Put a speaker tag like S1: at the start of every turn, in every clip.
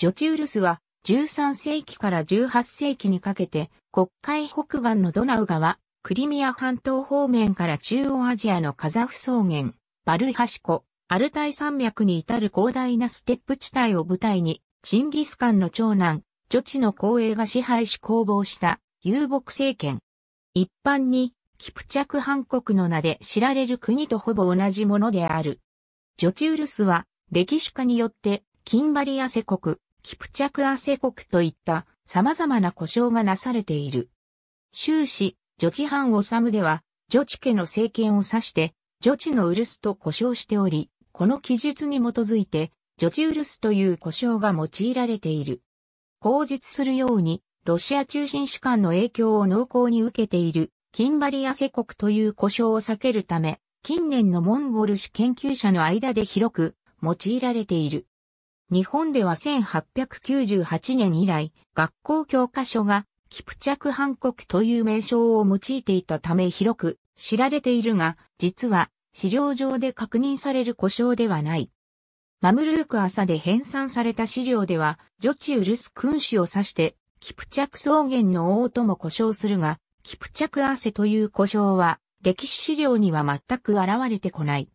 S1: ジョチウルスは13世紀から18世紀にかけて国会北岸のドナウ川、クリミア半島方面から中央アジアのカザフ草原、バルハシコ、アルタイ山脈に至る広大なステップ地帯を舞台に、チンギスカンの長男、ジョチの公営が支配し攻防した遊牧政権。一般に、キプチャク半国の名で知られる国とほぼ同じものである。ジョチウルスは、歴史家によって、キンバリアセ国、キプチャクアセ国といった様々な呼称がなされている。終始、ジョチハンオサムでは、ジョチ家の政権を指して、ジョチのウルスと呼称しており、この記述に基づいて、ジョチウルスという呼称が用いられている。口述するように、ロシア中心主観の影響を濃厚に受けている、キンバリアセ国という呼称を避けるため、近年のモンゴル史研究者の間で広く用いられている。日本では1898年以来、学校教科書が、キプチャク・ハンコクという名称を用いていたため広く知られているが、実は、資料上で確認される故障ではない。マムルーク朝で編纂された資料では、ジョチウルス君主を指して、キプチャク草原の王とも故障するが、キプチャク汗という故障は、歴史資料には全く現れてこない。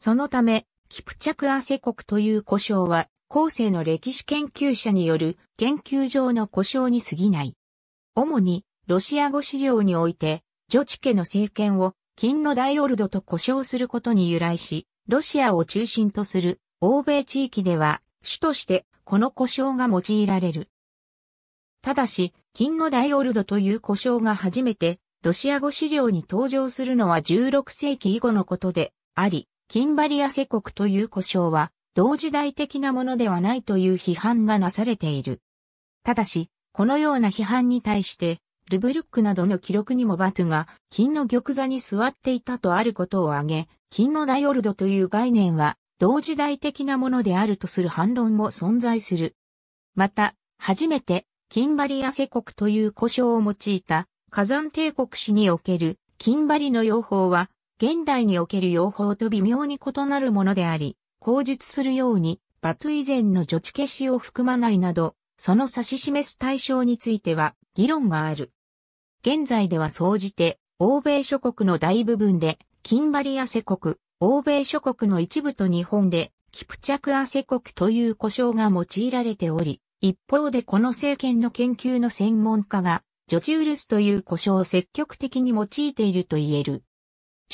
S1: そのため、キプチャクアセ国という故障は、後世の歴史研究者による研究上の故障に過ぎない。主に、ロシア語資料において、ジョチ家の政権を、金の大オルドと故障することに由来し、ロシアを中心とする欧米地域では、主としてこの故障が用いられる。ただし、金の大オルドという故障が初めて、ロシア語資料に登場するのは16世紀以後のことであり、キンバリア世国という呼称は、同時代的なものではないという批判がなされている。ただし、このような批判に対して、ルブルックなどの記録にもバトゥが金の玉座に座っていたとあることを挙げ、金のダイオルドという概念は同時代的なものであるとする反論も存在する。また、初めてキンバリア世国という呼称を用いた火山帝国史におけるキンバリの用法は現代における用法と微妙に異なるものであり、口述するように、バト以前の除地消しを含まないなど、その指し示す対象については議論がある。現在では総じて、欧米諸国の大部分で、キンバリアセ国、欧米諸国の一部と日本で、キプチャクアセ国という呼称が用いられており、一方でこの政権の研究の専門家が、ジョチウルスという呼称を積極的に用いていると言える。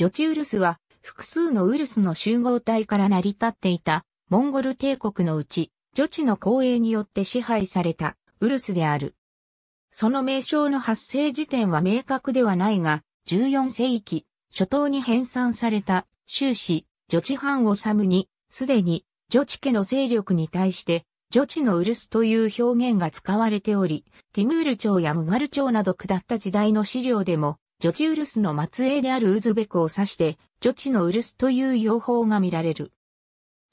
S1: ョ地ウルスは複数のウルスの集合体から成り立っていたモンゴル帝国のうちョ地の公営によって支配されたウルスである。その名称の発生時点は明確ではないが、14世紀初頭に編纂された終始女地藩をサムに、すでにョ地家の勢力に対してョ地のウルスという表現が使われており、ティムール朝やムガル朝など下った時代の資料でも女地ウルスの末裔であるウズベクを指して、女地のウルスという用法が見られる。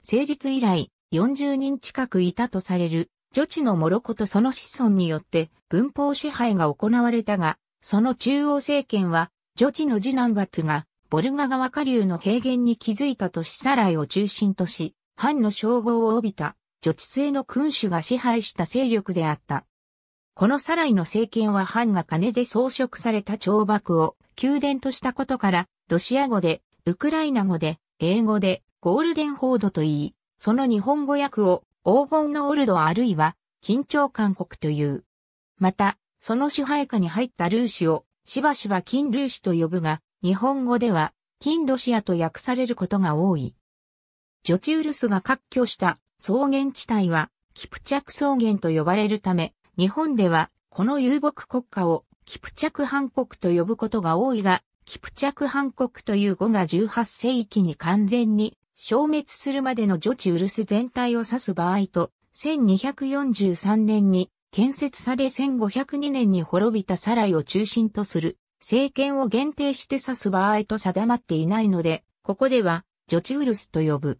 S1: 成立以来、40人近くいたとされる、女子のモロコとその子孫によって文法支配が行われたが、その中央政権は、女地の次男バトが、ボルガ川下流の平原に築いたと市サいを中心とし、藩の称号を帯びた、女地制の君主が支配した勢力であった。このサライの政権は藩が金で装飾された懲罰を宮殿としたことから、ロシア語で、ウクライナ語で、英語で、ゴールデンホードと言い、その日本語訳を黄金のオルドあるいは緊張韓国という。また、その支配下に入ったルーシをしばしば金ルーシと呼ぶが、日本語では金ロシアと訳されることが多い。ジョチウルスが割拠した草原地帯はキプチャク草原と呼ばれるため、日本では、この遊牧国家を、キプチャクハン国と呼ぶことが多いが、キプチャクハン国という語が18世紀に完全に消滅するまでの女地ウルス全体を指す場合と、1243年に建設され1502年に滅びたサライを中心とする政権を限定して指す場合と定まっていないので、ここでは女地ウルスと呼ぶ。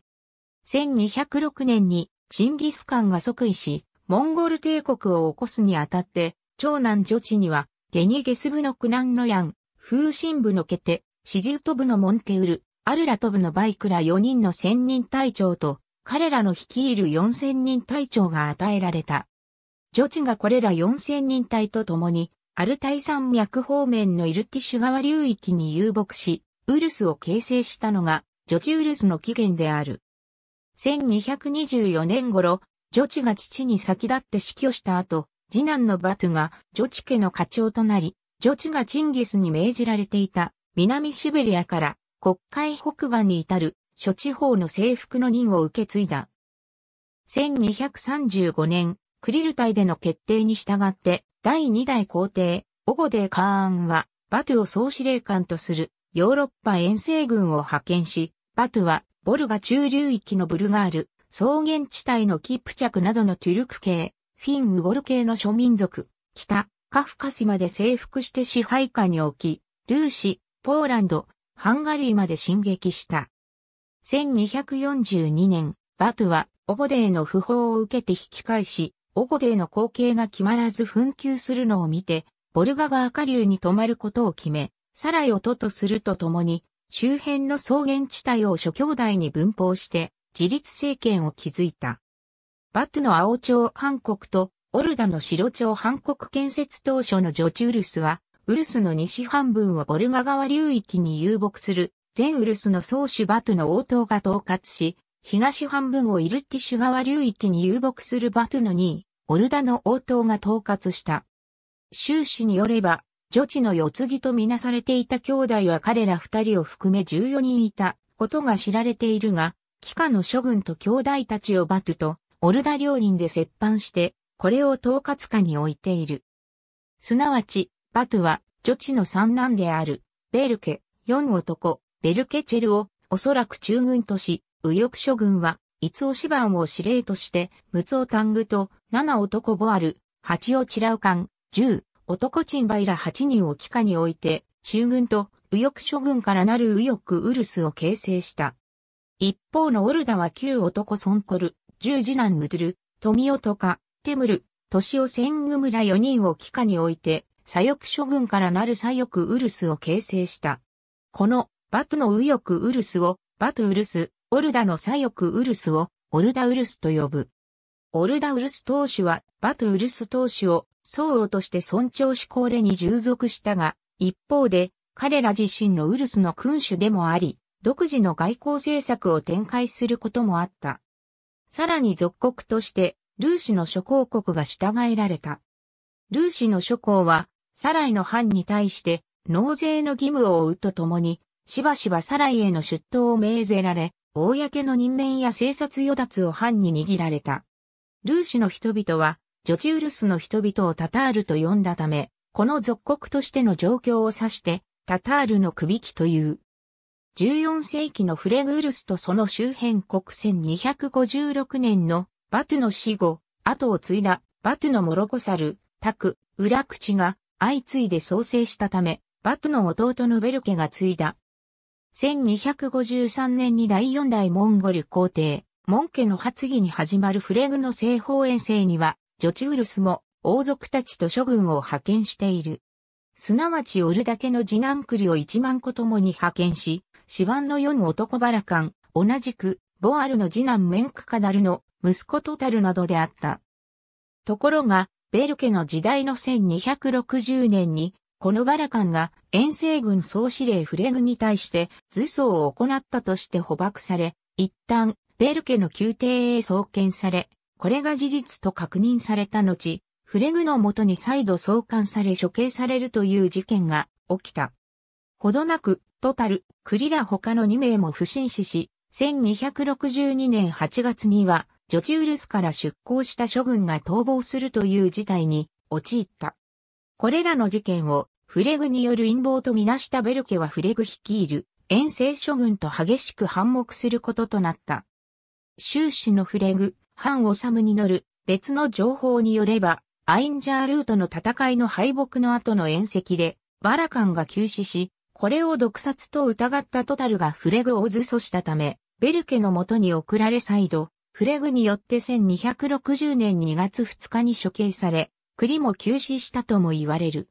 S1: 1206年にチンギスカンが即位し、モンゴル帝国を起こすにあたって、長男女地には、ゲニゲス部のクナンノヤン、風神部のケテ、シジュト部のモンテウル、アルラト部のバイクら4人の千人隊長と、彼らの率いる四千人隊長が与えられた。女地がこれら四千人隊と共に、アルタイ山脈方面のイルティシュ川流域に遊牧し、ウルスを形成したのが、女地ウルスの起源である。1224年頃、女知が父に先立って死去した後、次男のバトゥが女知家の課長となり、女知がチンギスに命じられていた南シベリアから国会北岸に至る諸地方の征服の任を受け継いだ。1235年、クリル隊での決定に従って第2代皇帝、オゴデー・カーンはバトゥを総司令官とするヨーロッパ遠征軍を派遣し、バトゥはボルガ中流域のブルガール、草原地帯のキプチャクなどのトゥルク系、フィン・ウゴル系の諸民族、北、カフカスまで征服して支配下に置き、ルーシ、ポーランド、ハンガリーまで進撃した。1242年、バトゥは、オゴデーの訃報を受けて引き返し、オゴデーの後継が決まらず紛糾するのを見て、ボルガが赤流に泊まることを決め、サライを都とするとともに、周辺の草原地帯を諸兄弟に分封して、自立政権を築いた。バトの青町コ国とオルダの白町コ国建設当初のジョチウルスは、ウルスの西半分をボルガ川流域に遊牧する、全ウルスの宗主バトの王党が統括し、東半分をイルティシュ川流域に遊牧するバトの2位、オルダの王党が統括した。終始によれば、女チの四次ぎとみなされていた兄弟は彼ら二人を含め14人いたことが知られているが、帰下の諸軍と兄弟たちをバトと、オルダ両人で接班して、これを統括下に置いている。すなわち、バトは、女子の三男である、ベルケ、四男、ベルケチェルを、おそらく中軍とし、右翼諸軍は、五つお芝ンを司令として、六つおタンと、七男ボアル、八をチラウカン、十、男チンバイラ八人を帰下に置いて、中軍と右翼諸軍からなる右翼ウルスを形成した。一方のオルダは旧男ソンコル、十次男ウドゥル、富かテムル、年尾千具村4人を帰下に置いて、左翼諸軍からなる左翼ウルスを形成した。この、バトの右翼ウルスを、バトウルス、オルダの左翼ウルスを、オルダウルスと呼ぶ。オルダウルス当主は、バトウルス当主を、僧侶として尊重し高齢に従属したが、一方で、彼ら自身のウルスの君主でもあり、独自の外交政策を展開することもあった。さらに属国として、ルーシの諸公国が従えられた。ルーシの諸公は、サライの藩に対して、納税の義務を負うとともに、しばしばサライへの出頭を命ぜられ、公の任免や政策与奪を藩に握られた。ルーシの人々は、ジョチウルスの人々をタタールと呼んだため、この属国としての状況を指して、タタールの首輝という。14世紀のフレグウルスとその周辺国1256年のバトゥの死後、後を継いだバトゥのモロコサル、タク、ウラクチが相次いで創生したため、バトゥの弟のベルケが継いだ。1253年に第4代モンゴル皇帝、モンケの発議に始まるフレグの西方遠征には、ジョチウルスも王族たちと諸軍を派遣している。すなわちオルだけの次男クリを1万個ともに派遣し、シワンの四男バラカン、同じく、ボアルの次男メンクカダルの息子トタルなどであった。ところが、ベルケの時代の1260年に、このバラカンが遠征軍総司令フレグに対して図相を行ったとして捕獲され、一旦、ベルケの宮廷へ送検され、これが事実と確認された後、フレグのもとに再度送還され処刑されるという事件が起きた。ほどなく、トタル、クリラ他の2名も不審死し、1262年8月には、ジョチウルスから出港した諸軍が逃亡するという事態に陥った。これらの事件をフレグによる陰謀とみなしたベルケはフレグ率いる遠征諸軍と激しく反目することとなった。終始のフレグ、反治に乗る別の情報によれば、アインジャールートの戦いの敗北の後の遠赤で、バラカンが急死し、これを毒殺と疑ったトタルがフレグを図訴したため、ベルケのもとに送られ再度、フレグによって1260年2月2日に処刑され、栗も休止したとも言われる。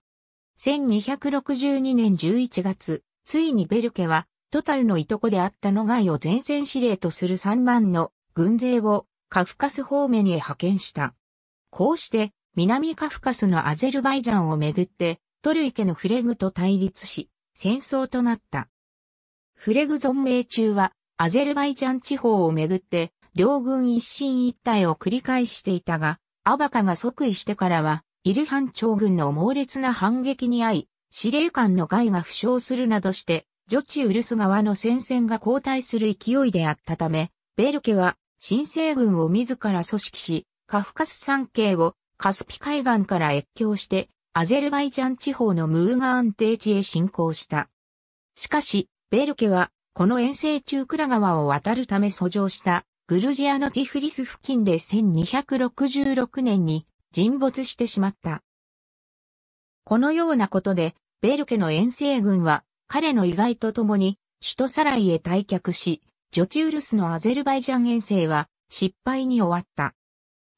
S1: 1262年11月、ついにベルケは、トタルのいとこであったノガイを前線司令とする3万の軍勢をカフカス方面へ派遣した。こうして、南カフカスのアゼルバイジャンをめぐって、トルイケのフレグと対立し、戦争となった。フレグ存命中は、アゼルバイジャン地方をめぐって、両軍一進一退を繰り返していたが、アバカが即位してからは、イルハン朝軍の猛烈な反撃に遭い、司令官のガイが負傷するなどして、ジョチウルス側の戦線が後退する勢いであったため、ベルケは新政軍を自ら組織し、カフカス山系をカスピ海岸から越境してアゼルバイジャン地方のムーガーン低地へ侵攻した。しかし、ベルケは、この遠征中クラ川を渡るため遡上したグルジアのティフリス付近で1266年に沈没してしまった。このようなことで、ベルケの遠征軍は彼の意外と共に首都サライへ退却し、ジョチウルスのアゼルバイジャン遠征は失敗に終わった。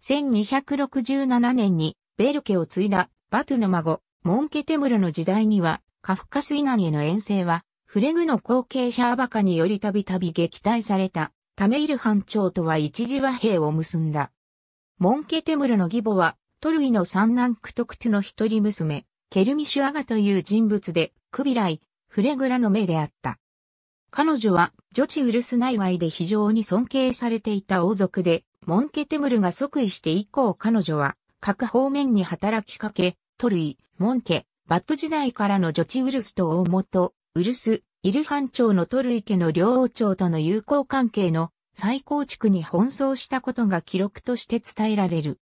S1: 1267年にベルケを継いだバトゥの孫、モンケテムルの時代には、カフカスイナンへの遠征は、フレグの後継者アバカによりたびたび撃退された、タメイル班長とは一時和平を結んだ。モンケテムルの義母は、トルイの三男クトクトゥの一人娘、ケルミシュアガという人物で、クビライ、フレグラの目であった。彼女は、女子ウルス内外で非常に尊敬されていた王族で、モンケテムルが即位して以降彼女は、各方面に働きかけ、ト類、モンケ、バット時代からの女チウルスと大元、ウルス、イルハン朝のトルイ家の両王朝との友好関係の再構築に奔走したことが記録として伝えられる。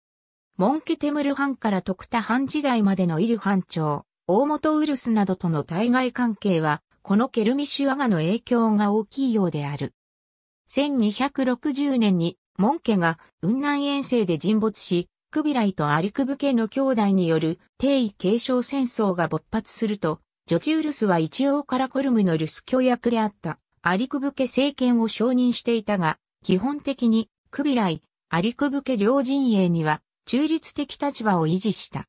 S1: モンケテムルハンから徳田藩時代までのイルハン朝、大元ウルスなどとの対外関係は、このケルミシュアガの影響が大きいようである。1260年に、モンケが雲南遠征で沈没し、クビライとアリクブ家の兄弟による帝位継承戦争が勃発すると、ジョチウルスは一応カラコルムの留守教役であったアリクブ家政権を承認していたが、基本的にクビライ、アリクブ家両陣営には中立的立場を維持した。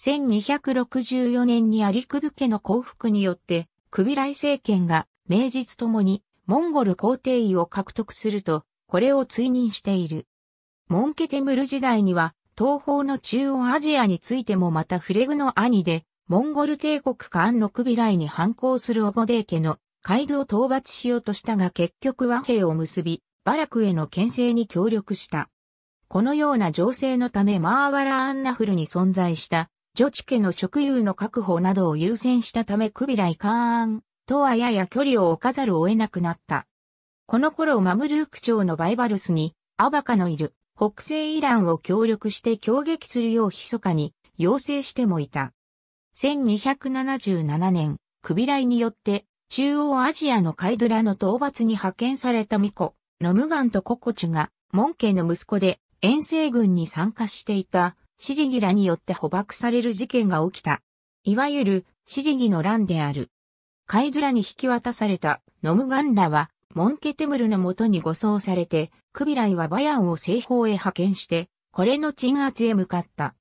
S1: 1264年にアリクブ家の降伏によって、クビライ政権が名実ともにモンゴル皇帝位を獲得すると、これを追認している。モンケテムル時代には東方の中央アジアについてもまたフレグの兄で、モンゴル帝国カンのクビライに反抗するオゴデー家の街道討伐しようとしたが結局和平を結び、バラクへの牽制に協力した。このような情勢のためマーワラ・アンナフルに存在したジョチ家の職有の確保などを優先したためクビライ・カーンとはやや距離を置かざるを得なくなった。この頃マムルーク朝のバイバルスにアバカのいる北西イランを協力して協撃するよう密かに要請してもいた。1277年、クビライによって中央アジアのカイドラの討伐に派遣された巫女、ノムガンとココチュが、門家の息子で遠征軍に参加していたシリギラによって捕獲される事件が起きた。いわゆるシリギの乱である。カイドラに引き渡されたノムガンらは、モンケテムルのもとに護送されて、クビライはバヤンを西方へ派遣して、これの鎮圧へ向かった。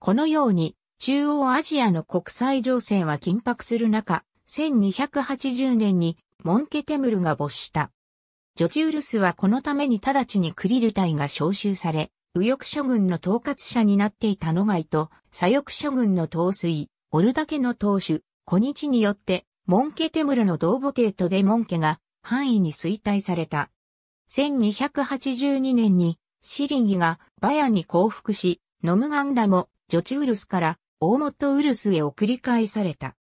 S1: このように、中央アジアの国際情勢は緊迫する中、1280年にモンケテムルが没した。ジョチウルスはこのために直ちにクリル隊が召集され、右翼諸軍の統括者になっていたノガイと、左翼諸軍の統帥、オルダケの当主、小日によって、モンケテムルの同母帝とデモンケが範囲に衰退された。1282年に、シリンギがバヤに降伏し、ノムガンラもジョチウルスから大元ウルスへ送り返された。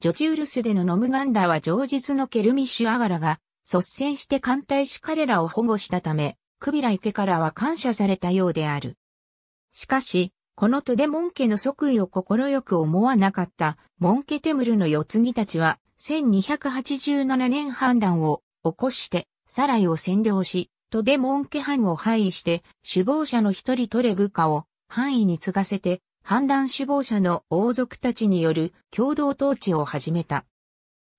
S1: ジョチウルスでのノムガンラは上日のケルミッシュアガラが率先して艦隊し彼らを保護したため、クビラ池からは感謝されたようである。しかし、このとでモン家の即位を心よく思わなかったモンケテムルの四次ぎたちは1287年判断を起こしてサライを占領し、トデモンケ藩を廃位して、首謀者の一人トレ部下を範囲に継がせて、反乱首謀者の王族たちによる共同統治を始めた。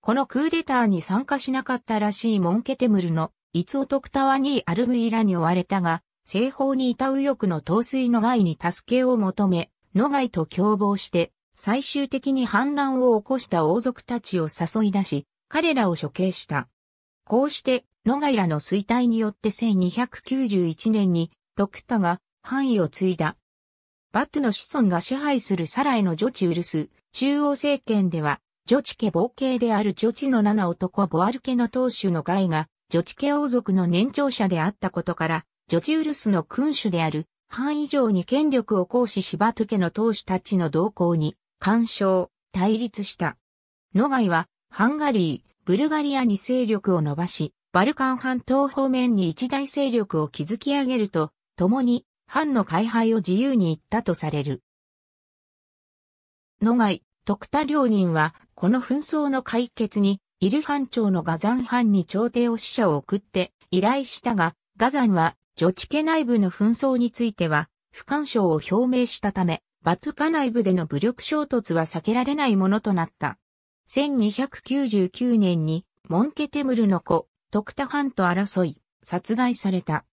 S1: このクーデターに参加しなかったらしいモンケテムルのイツオトクタワニーアルグイラに追われたが、西方にいた右翼の統水の害に助けを求め、野外と共謀して、最終的に反乱を起こした王族たちを誘い出し、彼らを処刑した。こうしてノガイラの衰退によって1291年にドクタが範囲を継いだ。バットの子孫が支配するサライの女地ウルス、中央政権では、女地家冒系である女地の七男ボアル家の当主のガイが、女地家王族の年長者であったことから、女地ウルスの君主である、範囲上に権力を行使しバト家の当主たちの動向に、干渉、対立した。野外は、ハンガリー、ブルガリアに勢力を伸ばし、バルカン半島方面に一大勢力を築き上げると、共に、藩の開廃を自由に言ったとされる。野外、徳田良人は、この紛争の解決に、イル藩長のガザン藩に朝廷を使者を送って依頼したが、ガザンは、ジョチ家内部の紛争については、不干渉を表明したため、バトゥカ内部での武力衝突は避けられないものとなった。1299年に、モンケテムルの子、徳田藩と争い、殺害された。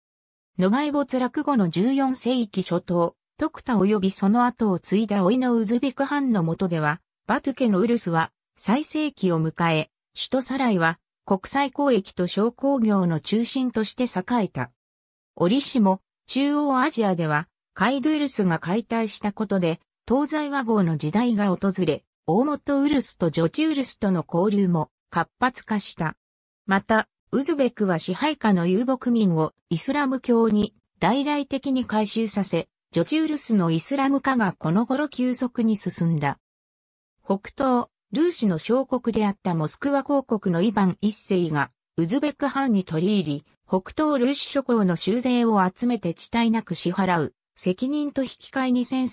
S1: 野外没落後の14世紀初頭、徳田及びその後を継いだ老いのウズベク藩の下では、バトゥケのウルスは最盛期を迎え、首都サライは国際交易と商工業の中心として栄えた。折しも中央アジアではカイドゥルスが解体したことで東西和合の時代が訪れ、大元ウルスとジョチウルスとの交流も活発化した。また、ウズベクは支配下の遊牧民をイスラム教に大々的に改宗させ、ジョチウルスのイスラム化がこの頃急速に進んだ。北東、ルーシの小国であったモスクワ公国のイヴァン一世が、ウズベク藩に取り入り、北東ルーシ諸侯の修税を集めて地帯なく支払う、責任と引き換え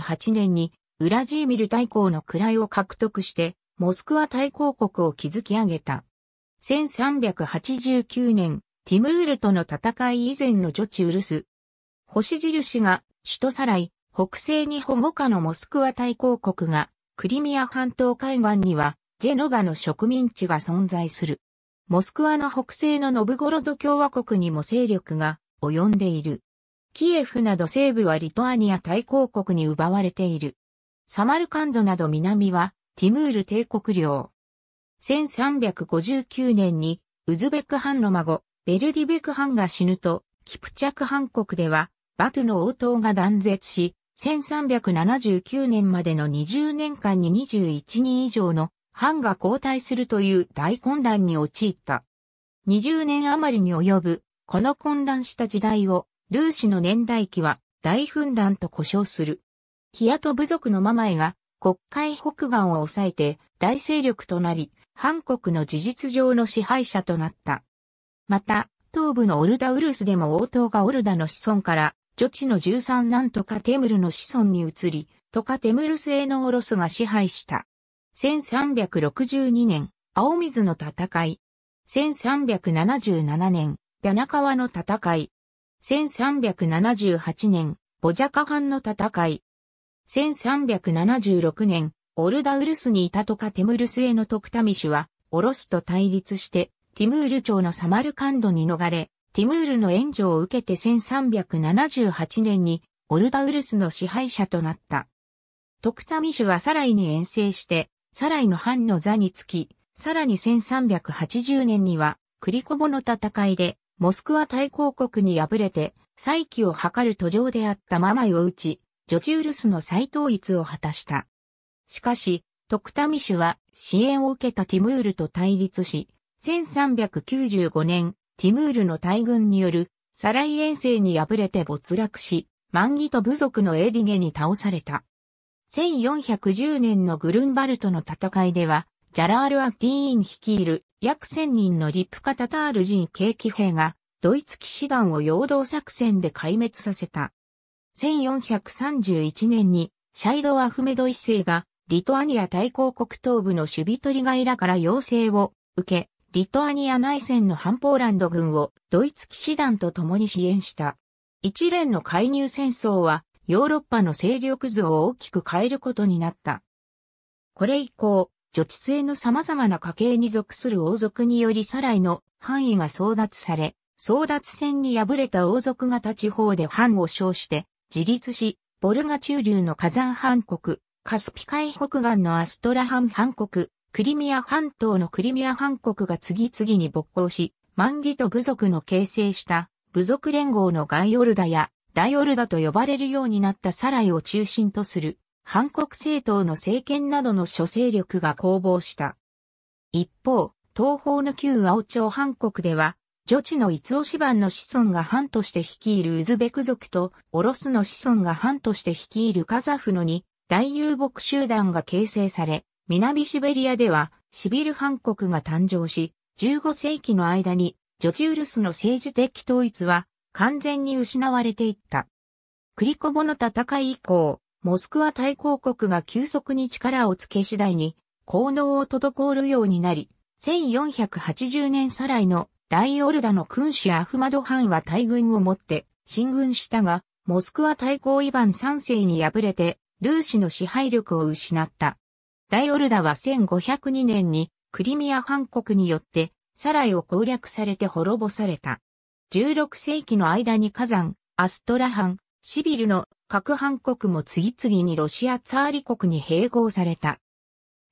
S1: 2328年に、ウラジーミル大公の位を獲得して、モスクワ大公国を築き上げた。1389年、ティムールとの戦い以前の女地ウルス。星印が首都サライ、北西に保護下のモスクワ大公国が、クリミア半島海岸には、ジェノバの植民地が存在する。モスクワの北西のノブゴロド共和国にも勢力が及んでいる。キエフなど西部はリトアニア大公国に奪われている。サマルカンドなど南はティムール帝国領。1359年に、ウズベク藩の孫、ベルディベク藩が死ぬと、キプチャク藩国では、バトゥの応答が断絶し、1379年までの20年間に21人以上の藩が交代するという大混乱に陥った。20年余りに及ぶ、この混乱した時代を、ルーシの年代記は大混乱と呼称する。キアと部族のママイが国会北岸を抑えて大勢力となり、韓国の事実上の支配者となった。また、東部のオルダウルスでも王党がオルダの子孫から、女地の13なんとかテムルの子孫に移り、とかテムル製のオロスが支配した。1362年、青水の戦い。1377年、ビャナ川の戦い。1378年、ボジャカ藩の戦い。1376年、オルダウルスにいたとかテムルスへのトクタミシュは、オロスと対立して、ティムール朝のサマルカンドに逃れ、ティムールの援助を受けて1378年にオルダウルスの支配者となった。トクタミシュはサライに遠征して、サライの藩の座につき、さらに1380年には、クリコボの戦いで、モスクワ大公国に敗れて、再起を図る途上であったママイを打ち、ジョチウルスの再統一を果たした。しかし、徳民タは支援を受けたティムールと対立し、1395年、ティムールの大軍によるサライ遠征に敗れて没落し、マンギト部族のエディゲに倒された。1410年のグルンバルトの戦いでは、ジャラール・アッディーン率いる約1000人のリプカタタール人景気兵が、ドイツ騎士団を陽動作戦で壊滅させた。1431年にシャイド・アフメド一世がリトアニア大公国東部の守備取り外らから要請を受け、リトアニア内戦の反ポーランド軍をドイツ騎士団と共に支援した。一連の介入戦争はヨーロッパの勢力図を大きく変えることになった。これ以降、女地性の様々な家系に属する王族によりサライの範囲が争奪され、争奪戦に敗れた王族が立ち方で藩を称して自立し、ボルガ中流の火山藩国、カスピ海北岸のアストラハン半国、クリミア半島のクリミア半国が次々に勃興し、マンギト部族の形成した部族連合のガイオルダやダイオルダと呼ばれるようになったサライを中心とする、韓国政党の政権などの諸勢力が攻防した。一方、東方の旧青町韓国では、女地のイツオシバンの子孫が藩として率いるウズベク族と、オロスの子孫が藩として率いるカザフの2大遊牧集団が形成され、南シベリアではシビル藩国が誕生し、15世紀の間にジョチウルスの政治的統一は完全に失われていった。クリコボの戦い以降、モスクワ大公国が急速に力をつけ次第に、効能を滞るようになり、1480年再来の大オルダの君主アフマドハンは大軍を持って進軍したが、モスクワ大公イヴァン3世に敗れてルーシの支配力を失った。ダイオルダは1502年にクリミア藩国によってサライを攻略されて滅ぼされた。16世紀の間に火山、アストラ藩、シビルの各藩国も次々にロシアツァーリ国に併合された。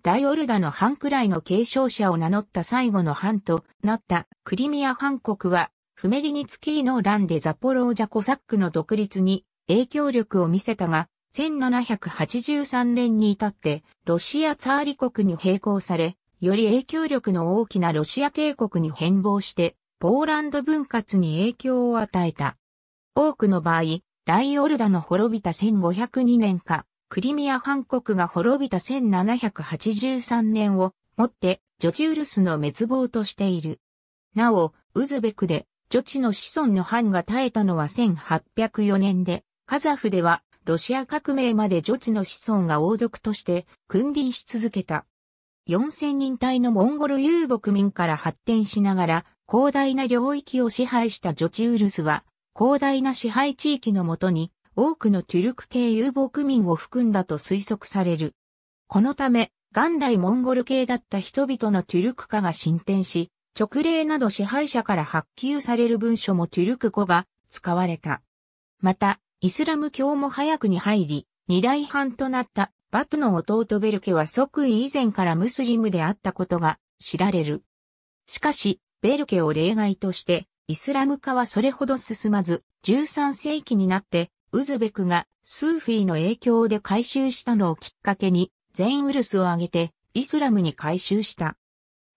S1: ダイオルダの藩くらいの継承者を名乗った最後の藩となったクリミア藩国は、フメリニツキーの乱でザポロージャコサックの独立に影響力を見せたが、1783年に至ってロシアツァーリ国に並行され、より影響力の大きなロシア帝国に変貌して、ポーランド分割に影響を与えた。多くの場合、大オルダの滅びた1502年か、クリミア半国が滅びた1783年をもってジョチウルスの滅亡としている。なお、ウズベクで、ジョチの子孫の藩が絶えたのは1804年で、カザフではロシア革命まで女子の子孫が王族として君臨し続けた。4000人隊のモンゴル遊牧民から発展しながら広大な領域を支配した女子ウルスは広大な支配地域のもとに多くのトゥルク系遊牧民を含んだと推測される。このため元来モンゴル系だった人々のトゥルク化が進展し、直令など支配者から発給される文書もトゥルク語が使われた。また、イスラム教も早くに入り、二大藩となったバトの弟ベルケは即位以前からムスリムであったことが知られる。しかし、ベルケを例外として、イスラム化はそれほど進まず、13世紀になって、ウズベクがスーフィーの影響で改収したのをきっかけに、全ウルスを挙げてイスラムに改収した。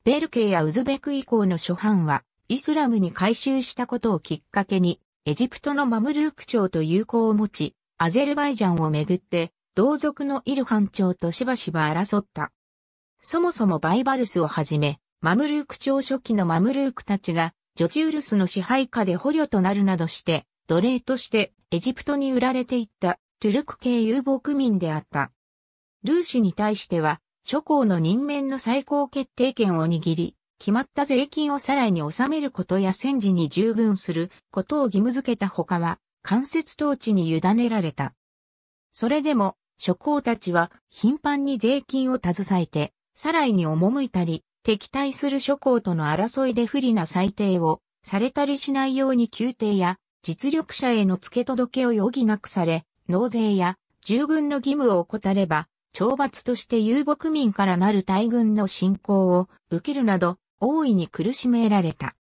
S1: ベルケやウズベク以降の諸藩は、イスラムに改収したことをきっかけに、エジプトのマムルーク朝と友好を持ち、アゼルバイジャンをめぐって、同族のイルハン朝としばしば争った。そもそもバイバルスをはじめ、マムルーク朝初期のマムルークたちが、ジョチウルスの支配下で捕虜となるなどして、奴隷としてエジプトに売られていったトゥルク系遊牧民であった。ルーシに対しては、諸侯の任免の最高決定権を握り、決まった税金をさらに納めることや戦時に従軍することを義務付けた他は、間接統治に委ねられた。それでも、諸侯たちは頻繁に税金を携えて、さらに赴いたり、敵対する諸侯との争いで不利な裁定をされたりしないように宮廷や実力者への付け届けを余儀なくされ、納税や従軍の義務を怠れば、懲罰として遊牧民からなる大軍の侵攻を受けるなど、大いに苦しめられた。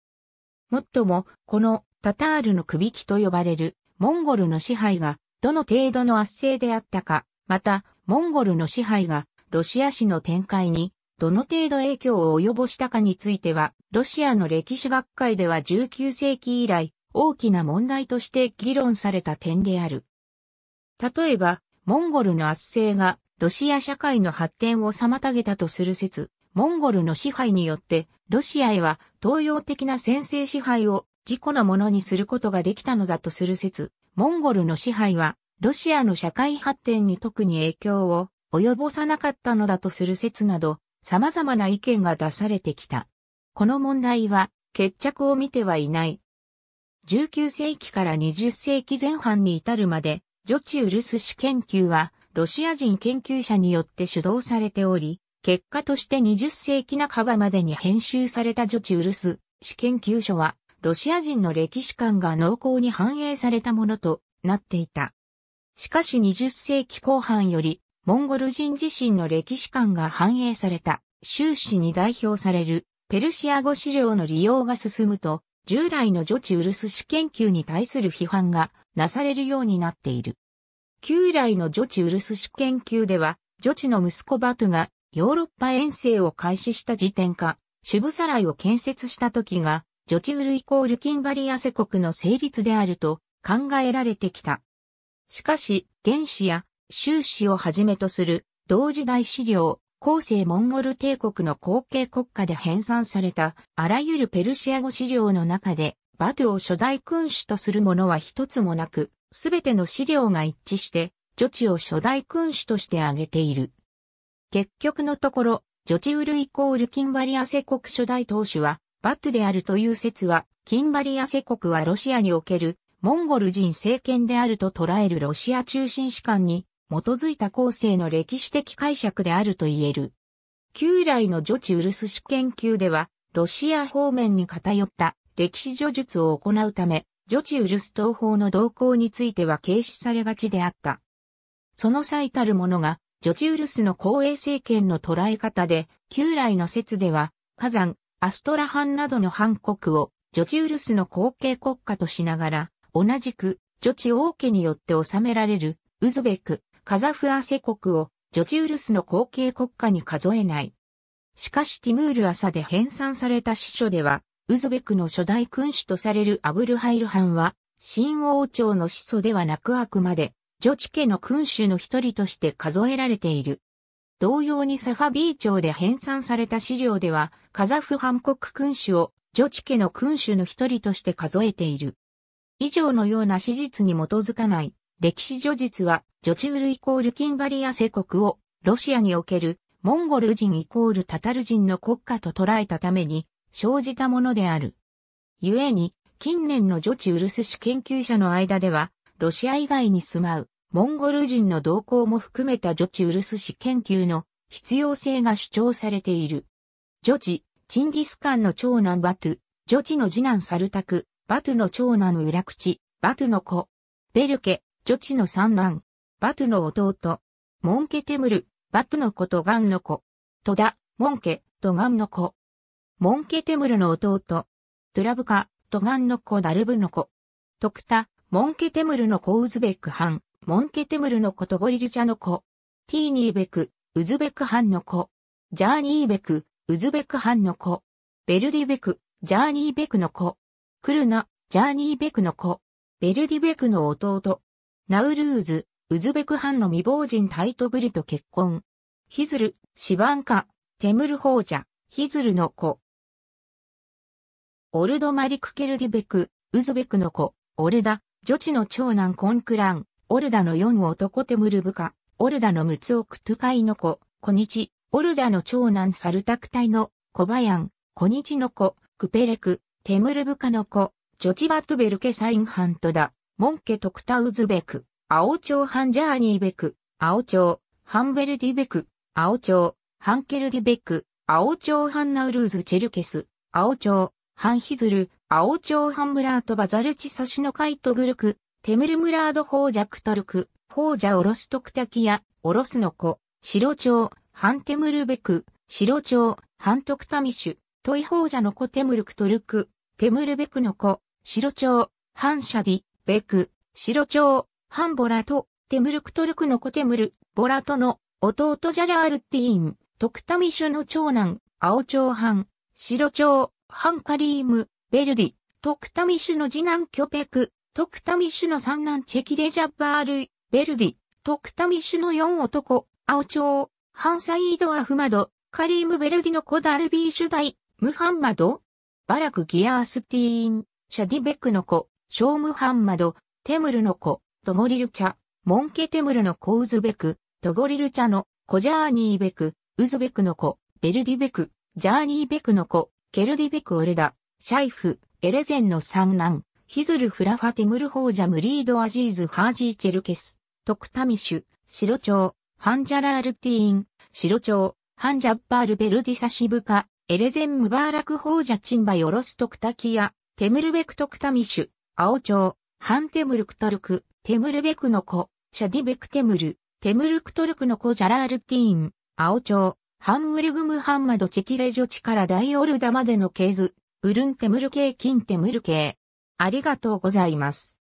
S1: もっとも、このタタールの首輝と呼ばれるモンゴルの支配がどの程度の圧政であったか、また、モンゴルの支配がロシア史の展開にどの程度影響を及ぼしたかについては、ロシアの歴史学会では19世紀以来大きな問題として議論された点である。例えば、モンゴルの圧政がロシア社会の発展を妨げたとする説モンゴルの支配によって、ロシアへは東洋的な先制支配を自己のものにすることができたのだとする説、モンゴルの支配は、ロシアの社会発展に特に影響を及ぼさなかったのだとする説など、様々な意見が出されてきた。この問題は、決着を見てはいない。19世紀から20世紀前半に至るまで、ジョチウルス史研究は、ロシア人研究者によって主導されており、結果として20世紀半ばまでに編集されたジョチウルス史研究所は、ロシア人の歴史観が濃厚に反映されたものとなっていた。しかし20世紀後半より、モンゴル人自身の歴史観が反映された、終始に代表される、ペルシア語資料の利用が進むと、従来のジョチウルス史研究に対する批判がなされるようになっている。旧来のジョチウルス史研究では、ジョチの息子バトがヨーロッパ遠征を開始した時点か、シュブサライを建設した時が、ジョチウルイコールキンバリアセ国の成立であると考えられてきた。しかし、原始や修士をはじめとする同時代資料、後世モンゴル帝国の後継国家で編纂されたあらゆるペルシア語資料の中で、バトゥを初代君主とするものは一つもなく、すべての資料が一致して、ジョチを初代君主として挙げている。結局のところ、ジョチウルイコールキンバリアセ国初代当主は、バットであるという説は、キンバリアセ国はロシアにおけるモンゴル人政権であると捉えるロシア中心史観に基づいた後世の歴史的解釈であると言える。旧来のジョチウルス史研究では、ロシア方面に偏った歴史叙述を行うため、ジョチウルス東方の動向については軽視されがちであった。その最たるものが、ジョチウルスの公営政権の捉え方で、旧来の説では、火山、アストラハンなどの藩国を、ジョチウルスの後継国家としながら、同じく、ジョチ王家によって治められる、ウズベク、カザフアセ国を、ジョチウルスの後継国家に数えない。しかしティムール朝で編纂された史書では、ウズベクの初代君主とされるアブルハイルハンは、新王朝の始祖ではなくあくまで、ジョチ家の君主の一人として数えられている。同様にサファビー朝で編纂された資料では、カザフ・ハンコック君主をジョチ家の君主の一人として数えている。以上のような史実に基づかない、歴史叙述は、ジョチウルイコールキンバリア世国を、ロシアにおける、モンゴル人イコールタタル人の国家と捉えたために、生じたものである。故に、近年のジョチウルス史研究者の間では、ロシア以外に住まうモンゴル人の動向も含めた女地ウルス氏研究の必要性が主張されている。女地、チンギスカンの長男バトゥ、女地の次男サルタク、バトゥの長男ウラクチ、バトゥの子、ベルケ、女地の三男、バトゥの弟、モンケテムル、バトゥの子とガンの子、トダ、モンケ、とガンの子。モンケテムルの弟、トラブカ、トガンの子ダルブの子。トクタ、モンケテムルの子ウズベック藩、モンケテムルの子とゴリルチャの子、ティーニーベク、ウズベクハンの子、ジャーニーベク、ウズベクハンの子、ベルディベク、ジャーニーベクの子、クルナ、ジャーニーベクの子、ベルディベクの弟、ナウルーズ、ウズベクハンの未亡人タイトブリと結婚。ヒズル、シバンカ、テムルホジャ、ヒズルの子。オルドマリク・ケルディベク、ウズベクの子、オルダ、女子の長男コンクラン、オルダの四男テムル部下、オルダのムツオクトゥカイの子、コニチ、オルダの長男サルタクタイの、コバヤン、コニチの子、クペレク、テムル部下の子、ジョチバトベルケサインハントダ、モンケトクタウズベク、青町ハンジャーニーベク、青町、ハンベルディベク、青町、ハンケルディベク、青町ハンナウルーズチェルケス、青町、ハンヒズル、青町ハンブラートバザルチサシノカイトグルク、テムルムラード法弱トルク、法者オロストクタキヤ、オロスの子、白鳥、ハンテムルベク、白鳥、ハントクタミシュ、トイ法者の子テムルクトルク、テムルベクの子、白鳥、ハンシャディ、ベク、白鳥、ハンボラと、テムルクトルクの子テムル、ボラトの、弟ジャラールティーン、トクタミシュの長男、青鳥ハン、白鳥、ハンカリーム、ベルディ、トクタミシュの次男キョペク、トクタミッシュの三男チェキレジャッバール、ベルディ、トクタミッシュの四男、青鳥、ハンサイード・アフマド、カリーム・ベルディの子ダルビー主題、ムハンマド、バラク・ギアースティーン、シャディベックの子、ショーム・ハンマド、テムルの子、トゴリルチャ、モンケ・テムルの子ウズベク、トゴリルチャの子ジャーニー・ベク、ウズベクの子、ベルディベク、ジャーニー・ベクの子、ケルディベク・オルダ、シャイフ、エレゼンの三男。ヒズルフラファティムルホージャムリードアジーズハージーチェルケス、トクタミシュ、シロチョウ、ハンジャラールティーン、シロチョウ、ハンジャッパールベルディサシブカ、エレゼンムバーラクホージャチンバヨロストクタキヤ、テムルベクトクタミシュ、アオチョウ、ハンテムルクトルク、テムルベクの子、シャディベクテムル、テムルクトルクの子ジャラールティーン、アオチョウ、ハンウルグムハンマドチェキレジョチからダイオルダまでの系図、ウルンテムル系ン・テムル系。ありがとうございます。